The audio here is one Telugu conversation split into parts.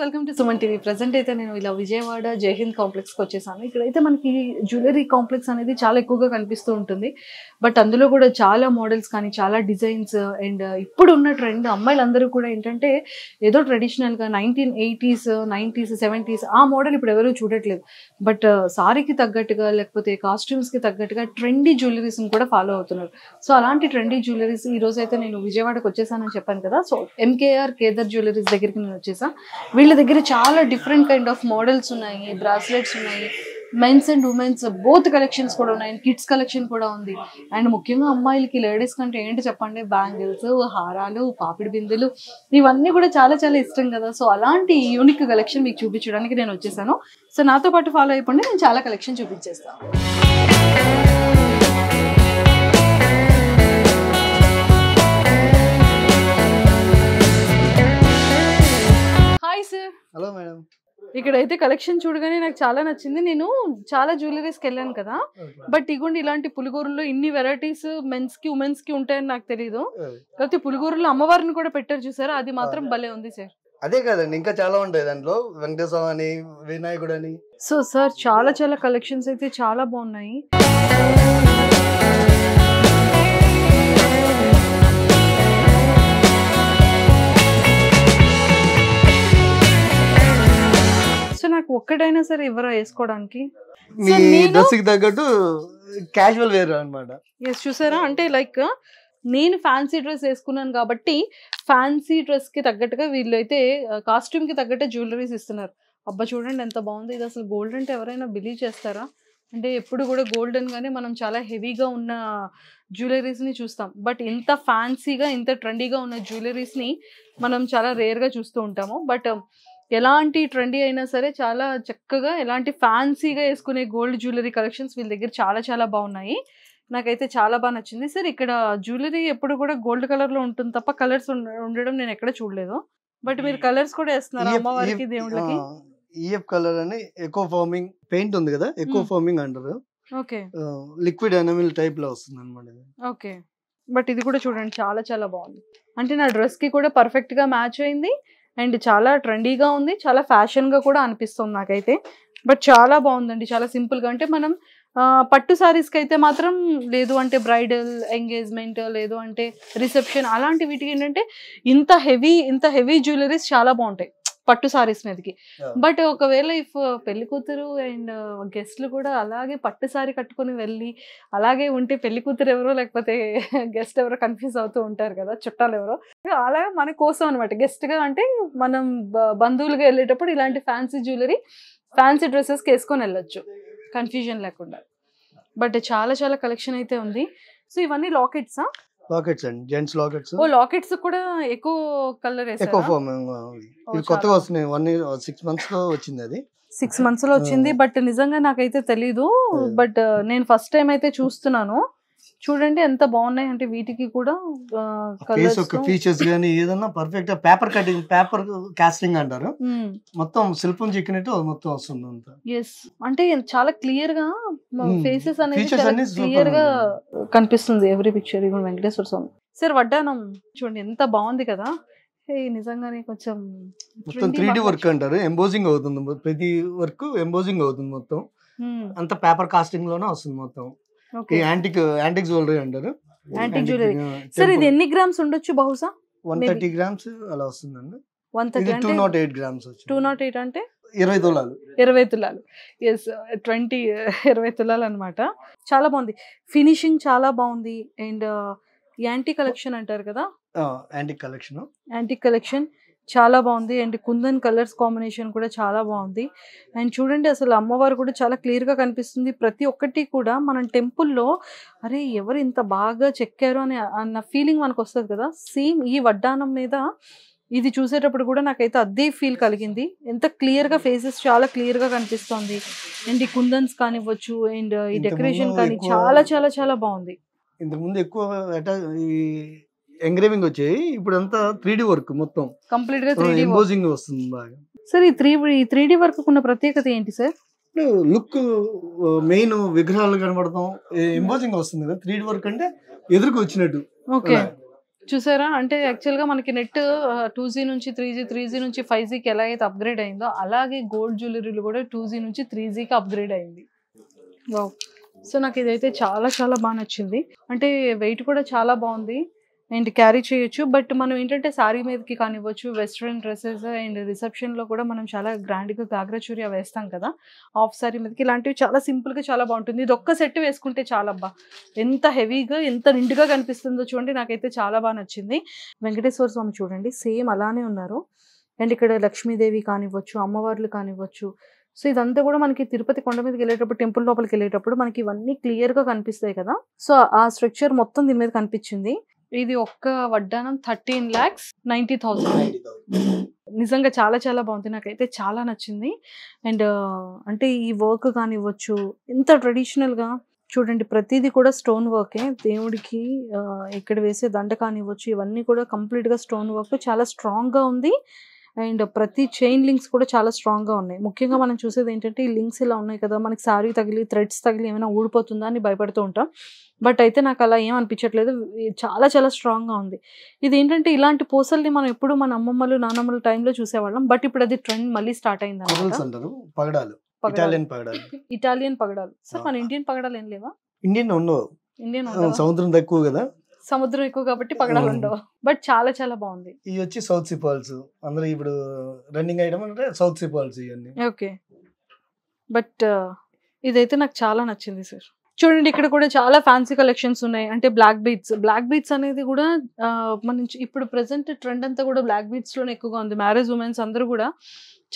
welcome to Suman TV present అయితే నేను ఇలా విజయవాడ జైహింద్ కాంప్లెక్స్కి వచ్చేసాను ఇక్కడైతే మనకి జ్యువెలరీ కాంప్లెక్స్ అనేది చాలా ఎక్కువగా కనిపిస్తూ ఉంటుంది బట్ అందులో కూడా చాలా మోడల్స్ కానీ చాలా డిజైన్స్ అండ్ ఇప్పుడు ఉన్న ట్రెండ్ అమ్మాయిలందరూ కూడా ఏంటంటే ఏదో ట్రెడిషనల్గా నైన్టీన్ ఎయిటీస్ నైంటీస్ సెవెంటీస్ ఆ మోడల్ ఇప్పుడు ఎవరూ చూడట్లేదు బట్ సారీకి తగ్గట్టుగా లేకపోతే కాస్ట్యూమ్స్కి తగ్గట్టుగా ట్రెండీ జ్యువెలరీస్ని కూడా ఫాలో అవుతున్నారు సో అలాంటి ట్రెండీ జ్యువెలరీస్ ఈ రోజు అయితే నేను విజయవాడకు వచ్చేసానని చెప్పాను కదా సో ఎంకేఆర్ కేదర్ జ్యువెలరీస్ దగ్గరికి నేను వచ్చేసాను వీళ్ళ దగ్గర చాలా డిఫరెంట్ కైండ్ ఆఫ్ మోడల్స్ ఉన్నాయి బ్రాస్లెట్స్ ఉన్నాయి men's and women's both collections కూడా ఉన్నాయి అండ్ కిడ్స్ కలెక్షన్ కూడా ఉంది అండ్ ముఖ్యంగా అమ్మాయిలకి లేడీస్ కంటే ఏంటి చెప్పండి బ్యాంగిల్స్ హారాలు పాపిడి బిందులు ఇవన్నీ కూడా చాలా చాలా ఇష్టం కదా సో అలాంటి యూనిక్ కలెక్షన్ మీకు చూపించడానికి నేను వచ్చేసాను సో నాతో పాటు ఫాలో అయిపోండి నేను చాలా కలెక్షన్ చూపించేస్తాను హాయ్ సార్ హలో మేడం ఇక్కడైతే కలెక్షన్ చూడగానే నాకు చాలా నచ్చింది నేను చాలా జ్యువెలరీస్కి వెళ్ళాను కదా బట్ ఇగోండి ఇలాంటి పులిగూరులో ఇన్ని వెరైటీస్ మెన్స్ కి ఉమెన్స్ కి ఉంటాయని నాకు తెలియదు కాకపోతే పులిగూరులో అమ్మవారిని కూడా పెట్టారు చూసారా అది మాత్రం భలే ఉంది సార్ అదే కదండి ఇంకా చాలా ఉంటాయి దాంట్లో వెంకటేశ్వర అని వినాయకుడు అని సో సార్ చాలా చాలా కలెక్షన్స్ అయితే చాలా బాగున్నాయి సో నాకు ఒక్కటైనా సరే ఇవ్వరా వేసుకోవడానికి తగ్గట్టు క్యాజువల్ వేర్ అనమాట ఎస్ చూసారా అంటే లైక్ నేను ఫ్యాన్సీ డ్రెస్ వేసుకున్నాను కాబట్టి ఫ్యాన్సీ డ్రెస్ కి తగ్గట్టుగా వీళ్ళైతే కాస్ట్యూమ్ కి తగ్గట్టే జ్యువెలరీస్ ఇస్తున్నారు అబ్బా చూడండి ఎంత బాగుంది ఇది అసలు గోల్డ్ అంటే ఎవరైనా బిలీవ్ చేస్తారా అంటే ఎప్పుడు కూడా గోల్డెన్ గానే మనం చాలా హెవీగా ఉన్న ని చూస్తాం బట్ ఇంత ఫ్యాన్సీగా ఇంత ట్రెండీగా ఉన్న జ్యువెలరీస్ని మనం చాలా రేర్గా చూస్తూ ఉంటాము బట్ ఎలాంటి ట్రెండీ అయినా సరే చాలా చక్కగా ఎలాంటి ఫ్యాన్సీగా వేసుకునే గోల్డ్ జ్యువెలరీ కలెక్షన్స్ వీళ్ళ దగ్గర చాలా చాలా బాగున్నాయి నాకైతే చాలా బాగా నచ్చింది సార్ ఇక్కడ జ్యువెలరీ ఎప్పుడు కూడా గోల్డ్ కలర్లో ఉంటుంది తప్ప కలర్స్ ఉండడం నేను ఎక్కడ చూడలేదు బట్ మీరు కలర్స్ కూడా వేస్తున్నారు e అమ్మవారికి e దేవుళ్ళకి ఈఎఫ్ కలర్ e అని ఎకో ఫార్మింగ్ పెయింట్ ఉంది కదా ఎకో ఫార్మింగ్ అంటారు ఓకే లిక్విడ్ ఎనమిల్ టైప్ లో వస్తుంది అనమాట ఓకే బట్ ఇది కూడా చూడండి చాలా చాలా బాగుంది అంటే నా డ్రెస్ కి కూడా పర్ఫెక్ట్ గా మ్యాచ్ అయింది అండ్ చాలా ట్రెండీగా ఉంది చాలా ఫ్యాషన్గా కూడా అనిపిస్తుంది నాకైతే బట్ చాలా బాగుందండి చాలా సింపుల్గా అంటే మనం పట్టు శారీస్కి అయితే మాత్రం లేదు అంటే బ్రైడల్ ఎంగేజ్మెంట్ లేదు అంటే రిసెప్షన్ అలాంటి వీటికి ఏంటంటే ఇంత హెవీ ఇంత హెవీ జ్యువెలరీస్ చాలా బాగుంటాయి పట్టు సారీస్ మీదకి బట్ ఒకవేళ ఇఫ్ పెళ్లి కూతురు అండ్ గెస్ట్లు కూడా అలాగే పట్టు సారీ కట్టుకుని వెళ్ళి అలాగే ఉంటే పెళ్లి కూతురు ఎవరో లేకపోతే గెస్ట్ ఎవరో కన్ఫ్యూజ్ అవుతూ ఉంటారు కదా చుట్టాలు ఎవరో అలాగే మన కోసం అనమాట గెస్ట్గా అంటే మనం బంధువులుగా వెళ్ళేటప్పుడు ఇలాంటి ఫ్యాన్సీ జ్యువెలరీ ఫ్యాన్సీ డ్రెస్సెస్కి వేసుకొని వెళ్ళొచ్చు కన్ఫ్యూజన్ లేకుండా బట్ చాలా చాలా కలెక్షన్ అయితే ఉంది సో ఇవన్నీ లాకెట్సా లాకెట్స్ అండి జెంట్స్ లాకెట్స్ ఓ లాకెట్స్ కూడా ఎక్కువ కలర్ ఎక్కువ ఇది కొత్తగా వస్తున్నాయి వన్ ఇయర్ సిక్స్ మంత్స్ లో వచ్చింది అది సిక్స్ మంత్స్ లో వచ్చింది బట్ నిజంగా నాకైతే తెలీదు బట్ నేను ఫస్ట్ టైం అయితే చూస్తున్నాను చూడండి ఎంత బాగున్నాయి అంటే వీటికి కూడా ఫేస్ ఫీచర్స్ కానీ ఏదన్నా perfect paper cutting paper casting అంటారు మొత్తం శిల్పం చిక్కినట్టు మొత్తం వస్తుంది అంత ఎస్ అంటే చాలా క్లియర్ గా ఫేసెస్ అనేది క్లియర్ గా కనిపిస్తుంది every picture even Venkateshwara Swami sir వడ్డానం చూడండి ఎంత బాగుంది కదా నిజంగానే కొంచెం మొత్తం త్రీ వర్క్ అంటారు ఎంబోజింగ్ అవుతుంది ప్రతి వర్క్ ఎంబోజింగ్ అవుతుంది మొత్తం అంత పేపర్ కాస్టింగ్ లోనే వస్తుంది మొత్తం ఈ యాంటిక్ యాంటిక్ జ్యువెలరీ అంటారు యాంటిక్ జ్యువెలరీ సార్ ఇది ఎన్ని గ్రామ్స్ ఉండొచ్చు బహుశా వన్ థర్టీ గ్రామ్స్ అలా వస్తుందండి one thirty two naught eight grams two naught eight అంటే ఇరవై తులాలు ఇరవై తులాలు ఎస్ ట్వంటీ ఇరవై తులాలు అన్నమాట చాలా బాగుంది ఫినిషింగ్ చాలా బాగుంది అండ్ యాంటీ కలెక్షన్ అంటారు కదా యాంటిక్ కలెక్షన్ యాంటిక్ కలెక్షన్ చాలా బాగుంది అండ్ కుందన్ కలర్స్ కాంబినేషన్ కూడా చాలా బాగుంది అండ్ చూడండి అసలు అమ్మవారు కూడా చాలా క్లియర్గా కనిపిస్తుంది ప్రతి ఒక్కటి కూడా మనం టెంపుల్లో అరే ఎవరు ఇంత బాగా చెక్కారు అని అన్న ఫీలింగ్ మనకు వస్తుంది కదా సేమ్ ఈ వడ్డానం మీద ఇది చూసేటప్పుడు కూడా నాకైతే అదే ఫీల్ కలిగింది ఎంత క్లియర్గా ఫేసెస్ చాలా క్లియర్గా కనిపిస్తోంది అండ్ ఈ కుందన్స్ కానివ్వచ్చు అండ్ ఈ డెకరేషన్ కానీ చాలా చాలా చాలా బాగుంది ఇంతకుముందు ఎక్కువ ఎంగ్రేవింగ్ వచ్చాయి ఇప్పుడు అంతా త్రీ వర్క్ మొత్తం కంప్లీట్ గా ఎంబోజింగ్ వస్తుంది బాగా సార్ ఈ త్రీ త్రీ డి వర్క్ ఉన్న ప్రత్యేకత ఏంటి సార్ లుక్ మెయిన్ విగ్రహాలు కనబడతాం ఎంబోజింగ్ వస్తుంది కదా త్రీ వర్క్ అంటే ఎదురుకు వచ్చినట్టు ఓకే చూసారా అంటే యాక్చువల్ గా మనకి నెట్ టూ జీ నుంచి త్రీ జీ త్రీ జీ నుంచి ఫైవ్ జీకి ఎలా అయితే అప్గ్రేడ్ అయిందో అలాగే గోల్డ్ జ్యువెలరీలు కూడా టూ జీ నుంచి త్రీ జీకి అప్గ్రేడ్ అయింది సో నాకు ఇదైతే చాలా చాలా బాగా నచ్చింది అంటే వెయిట్ కూడా చాలా బాగుంది అండ్ క్యారీ చేయొచ్చు బట్ మనం ఏంటంటే శారీ మీదకి కానివ్వచ్చు వెస్ట్రన్ డ్రెస్సెస్ అండ్ రిసెప్షన్లో కూడా మనం చాలా గ్రాండ్గా గాగ్రా చూరియా వేస్తాం కదా ఆఫ్ శారీ మీదకి ఇలాంటివి చాలా సింపుల్గా చాలా బాగుంటుంది ఇది ఒక్క సెట్ వేసుకుంటే చాలా అబ్బా ఎంత హెవీగా ఎంత నిండుగా కనిపిస్తుందో చూడండి నాకైతే చాలా బాగా నచ్చింది వెంకటేశ్వర స్వామి చూడండి సేమ్ అలానే ఉన్నారు అండ్ ఇక్కడ లక్ష్మీదేవి కానివ్వచ్చు అమ్మవార్లు కానివ్వచ్చు సో ఇదంతా కూడా మనకి తిరుపతి కొండ మీదకి వెళ్ళేటప్పుడు టెంపుల్ లోపలికి వెళ్ళేటప్పుడు మనకి ఇవన్నీ క్లియర్గా కనిపిస్తాయి కదా సో ఆ స్ట్రక్చర్ మొత్తం దీని మీద కనిపించింది ఇది ఒక్క వడ్డానం థర్టీన్ లాక్స్ నైన్టీ థౌసండ్ నిజంగా చాలా చాలా బాగుంది నాకైతే చాలా నచ్చింది అండ్ అంటే ఈ వర్క్ కానివ్వచ్చు ఎంత ట్రెడిషనల్గా చూడండి ప్రతిదీ కూడా స్టోన్ వర్కే దేవుడికి ఇక్కడ వేసే దండ కానివ్వచ్చు ఇవన్నీ కూడా కంప్లీట్గా స్టోన్ వర్క్ చాలా స్ట్రాంగ్గా ఉంది అండ్ ప్రతి చైన్ లింక్స్ కూడా చాలా స్ట్రాంగ్గా ఉన్నాయి ముఖ్యంగా మనం చూసేది ఏంటంటే ఈ లింక్స్ ఇలా ఉన్నాయి కదా మనకి సారీ తగిలి థ్రెడ్స్ తగిలి ఏమైనా ఊడిపోతుందా అని భయపడుతూ ఉంటాం బట్ అయితే నాకు అలా ఏం అనిపించట్లేదు చాలా చాలా స్ట్రాంగ్గా ఉంది ఇది ఏంటంటే ఇలాంటి పూసల్ని మనం ఎప్పుడు మన అమ్మమ్మలు నానమ్మల టైంలో చూసేవాళ్ళం బట్ ఇప్పుడు అది ట్రెండ్ మళ్ళీ స్టార్ట్ అయింది పగడాలు ఇటాలియన్ పగడాలు ఇటాలియన్ పగడాలు సార్ మన ఇండియన్ పగడాలు ఏం లేవా ఇండియన్ ఉండవు ఇండియన్ సముద్రం తక్కువ కదా సముద్రం ఎక్కువ కాబట్టి పగడాలు ఉండవు బట్ చాలా చాలా బాగుంది ఇవి వచ్చి సౌత్ సి ఫాల్స్ అందరూ ఇప్పుడు రన్నింగ్ అయ్యడం అంటే సౌత్ సి ఫాల్స్ ఇవన్నీ ఓకే బట్ uh, ఇదైతే నాకు చాలా నచ్చింది సార్ చూడండి ఇక్కడ కూడా చాలా ఫ్యాన్సీ కలెక్షన్స్ ఉన్నాయి అంటే బ్లాక్ బీట్స్ బ్లాక్ బీట్స్ అనేది కూడా uh, మన ఇప్పుడు ప్రెసెంట్ ట్రెండ్ అంతా కూడా బ్లాక్ బీట్స్ లోనే ఎక్కువగా ఉంది మ్యారేజ్ ఉమెన్స్ అందరూ కూడా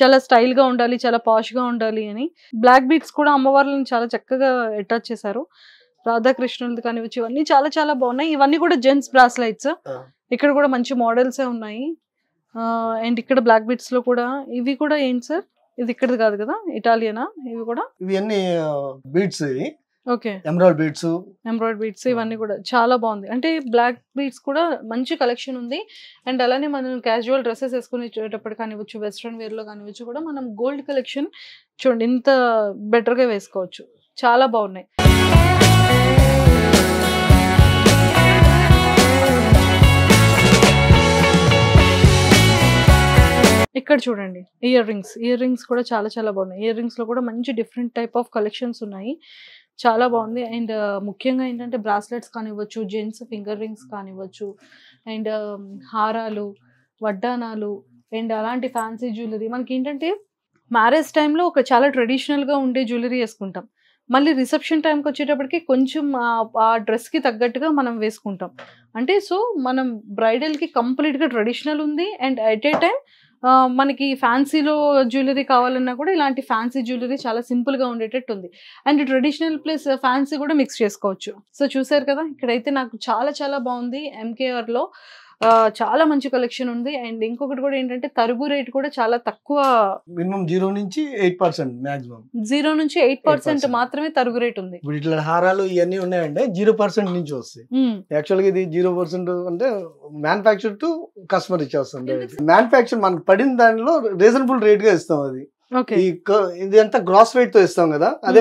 చాలా స్టైల్ గా ఉండాలి చాలా పాష్ గా ఉండాలి అని బ్లాక్ బీట్స్ కూడా అమ్మవార్లను చాలా చక్కగా అటాచ్ చేశారు రాధాకృష్ణులది కానివచ్చు ఇవన్నీ చాలా చాలా బాగున్నాయి ఇవన్నీ కూడా జెంట్స్ బ్రాస్లైట్స్ ఇక్కడ కూడా మంచి మోడల్స్ ఉన్నాయి అండ్ ఇక్కడ బ్లాక్ బిట్స్ లో కూడా ఇవి కూడా ఏంటి సార్ ఇది ఇక్కడది కాదు కదా ఇటాలియనా ఇవి కూడా ఇవన్నీ బీట్స్ ఇవి okay embroid beads embroid beads ఇవన్నీ కూడా చాలా బాగుంది అంటే బ్లాక్ బీట్స్ కూడా మంచి కలెక్షన్ ఉంది అండ్ అలానే మనం క్యాజువల్ డ్రెస్సెస్ వేసుకునేటప్పుడు కానివ్వచ్చు వెస్ట్రన్ వేర్ లో కానివ్వచ్చు కూడా మనం గోల్డ్ కలెక్షన్ చూడండి ఇంత బెటర్ గా వేసుకోవచ్చు చాలా బాగున్నాయి ఇక్కడ చూడండి ఇయర్ రింగ్స్ ఇయర్ రింగ్స్ కూడా చాలా చాలా బాగున్నాయి ఇయర్ రింగ్స్లో కూడా మంచి డిఫరెంట్ టైప్ ఆఫ్ కలెక్షన్స్ ఉన్నాయి చాలా బాగుంది అండ్ uh, ముఖ్యంగా ఏంటంటే బ్రాస్లెట్స్ కానివ్వచ్చు జెంట్స్ ఫింగర్ రింగ్స్ కానివ్వచ్చు అండ్ um, హారాలు వడ్డానాలు అండ్ అలాంటి ఫ్యాన్సీ జ్యువెలరీ మనకి ఏంటంటే మ్యారేజ్ టైంలో ఒక చాలా ట్రెడిషనల్గా ఉండే జ్యువెలరీ వేసుకుంటాం మళ్ళీ రిసెప్షన్ టైంకి వచ్చేటప్పటికి కొంచెం ఆ డ్రెస్కి తగ్గట్టుగా మనం వేసుకుంటాం అంటే సో మనం బ్రైడల్కి కంప్లీట్గా ట్రెడిషనల్ ఉంది అండ్ అట్ ఏ టైం మనకి ఫ్యాన్సీలో జ్యువెలరీ కావాలన్నా కూడా ఇలాంటి ఫ్యాన్సీ జ్యువెలరీ చాలా సింపుల్గా ఉండేటట్టు ఉంది అండ్ ట్రెడిషనల్ ప్లస్ ఫ్యాన్సీ కూడా మిక్స్ చేసుకోవచ్చు సో చూసారు కదా ఇక్కడైతే నాకు చాలా చాలా బాగుంది ఎంకేఆర్లో చాలా మంచి కలెక్షన్ ఉంది అండ్ ఇంకొకటి కూడా ఏంటంటే తరుగు రేట్ కూడా చాలా తక్కువ మినిమం జీరో నుంచి ఎయిట్ పర్సెంట్ మాక్సిమం జీరో నుంచి ఎయిట్ పర్సెంట్ మాత్రమే తరుగు రేట్ ఉంది ఇట్లా హారాలు ఇవన్నీ ఉన్నాయంటే జీరో పర్సెంట్ నుంచి వస్తాయి యాక్చువల్ గా ఇది జీరో పర్సెంట్ అంటే మ్యానుఫాక్చర్ టు కస్టమర్ ఇచ్చేస్తుంది మ్యానుఫాక్చర్ మనకు పడిన దానిలో రీజనబుల్ రేట్ గా ఇస్తాం అది ఇది అంతా గ్రాస్ వెయిట్ తో ఇస్తాం కదా అదే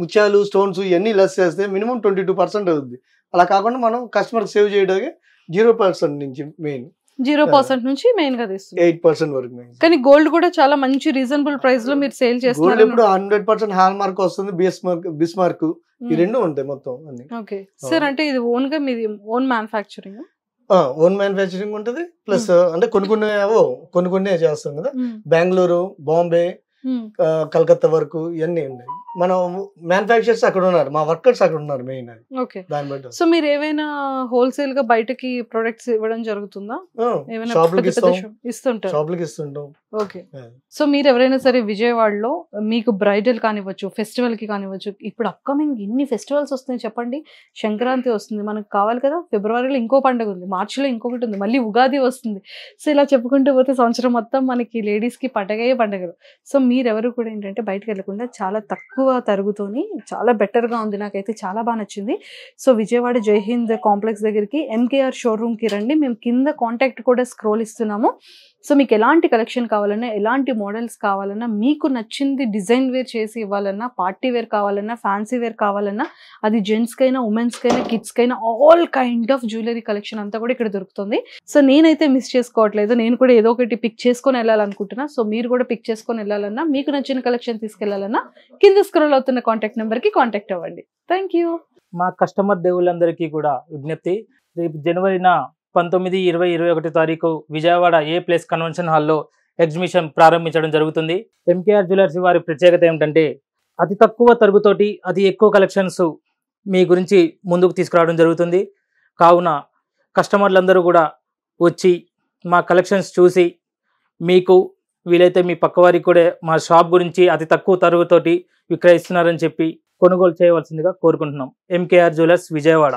ముత్యాలు స్టోన్స్ ఇవన్నీ లెస్ చేస్తే మినిమం ట్వంటీ టూ పర్సెంట్ అవుద్ది అలా కాకుండా మనం కస్టమర్ సేవ్ చేయడానికి జీరో పర్సెంట్ నుంచి మెయిన్ జీరో పర్సెంట్ నుంచి మెయిన్ గా ఎయిట్ పర్సెంట్ వరకు కానీ గోల్డ్ కూడా చాలా మంచి రీజనబుల్ ప్రైస్ లో మీరు సేల్ చేస్తారు ఇప్పుడు హండ్రెడ్ పర్సెంట్ హాల్ మార్క్ వస్తుంది బిఎస్ మార్క్ బిస్ మార్క్ ఈ రెండు ఉంటాయి మొత్తం అన్ని ఓకే సార్ అంటే ఇది ఓన్ గా మీది ఓన్ మ్యానుఫ్యాక్చరింగ్ ఓన్ మ్యానుఫ్యాక్చరింగ్ ఉంటుంది ప్లస్ అంటే కొన్ని కొన్ని కొన్ని కొన్ని చేస్తాం కదా బెంగళూరు బాంబే కలకత్తా వరకు ఇవన్నీ ఉన్నాయి మనం మ్యానుఫాక్చర్స్ అక్కడ ఉన్నారు మా వర్కర్స్ అక్కడ ఉన్నారు మెయిన్ దాన్ని బట్టి సో మీరు ఏమైనా హోల్సేల్ గా బయటకి ప్రొడక్ట్స్ ఇవ్వడం జరుగుతుందా షాప్ లకి ఇస్తుంటారు షాపులకు ఇస్తుంటాం ఓకే సో మీరు ఎవరైనా సరే విజయవాడలో మీకు బ్రైడల్ కానివ్వచ్చు ఫెస్టివల్ కి కానివ్వచ్చు ఇప్పుడు అప్కమింగ్ ఇన్ని ఫెస్టివల్స్ వస్తున్నాయి చెప్పండి సంక్రాంతి వస్తుంది మనకు కావాలి కదా ఫిబ్రవరిలో ఇంకో పండుగ ఉంది మార్చిలో ఇంకొకటి ఉంది మళ్ళీ ఉగాది వస్తుంది సో ఇలా చెప్పుకుంటూ పోతే సంవత్సరం మొత్తం మనకి లేడీస్ కి పండగయే పండగలు సో మీరెవరు కూడా ఏంటంటే బయటకు వెళ్లకుండా చాలా తక్కువ తరుగుతోని చాలా బెటర్ గా ఉంది నాకైతే చాలా బాగా నచ్చింది సో విజయవాడ జైహింద్ కాంప్లెక్స్ దగ్గరికి ఎంకేఆర్ కి రండి మేము కింద కాంటాక్ట్ కూడా స్క్రోల్ ఇస్తున్నాము సో మీకు ఎలాంటి కలెక్షన్ కావాలి కావాలన్నా ఎలాంటి మోడల్స్ కావాలన్నా మీకు నచ్చింది డిజైన్ వేర్ చేసి ఇవ్వాలన్నా పార్టీ వేర్ కావాలన్నా ఫ్యాన్సీ వేర్ కావాలన్నా అది జెంట్స్కైనా ఉమెన్స్కైనా కిడ్స్కైనా all kind of jewellery collection అంతా కూడా ఇక్కడ దొరుకుతుంది సో నేనైతే మిస్ చేసుకోవట్లేదు నేను కూడా ఏదో ఒకటి పిక్ చేసుకొని వెళ్ళాలనుకుంటున్నా సో మీరు కూడా పిక్ చేసుకొని వెళ్ళాలన్నా మీకు నచ్చిన కలెక్షన్ తీసుకెళ్లాలన్నా కింద స్క్రోల్ అవుతున్న కాంటాక్ట్ నెంబర్కి కాంటాక్ట్ అవ్వండి థ్యాంక్ మా కస్టమర్ దేవుళ్ళందరికీ కూడా విజ్ఞప్తి రేపు జనవరిన పంతొమ్మిది ఇరవై ఇరవై ఒకటి తారీఖు విజయవాడ ఏ ప్లేస్ కన్వెన్షన్ హాల్లో ఎగ్జిబిషన్ ప్రారంభించడం జరుగుతుంది ఎంకేఆర్ జ్యువెలర్స్ వారి ప్రత్యేకత ఏమిటంటే అతి తక్కువ తరుగుతోటి అతి ఎక్కువ కలెక్షన్స్ మీ గురించి ముందుకు తీసుకురావడం జరుగుతుంది కావున కస్టమర్లందరూ కూడా వచ్చి మా కలెక్షన్స్ చూసి మీకు వీలైతే మీ పక్కవారికి కూడా మా షాప్ గురించి అతి తక్కువ తరుగుతోటి విక్రయిస్తున్నారని చెప్పి కొనుగోలు చేయవలసిందిగా కోరుకుంటున్నాం ఎంకేఆర్ జ్యువెలర్స్ విజయవాడ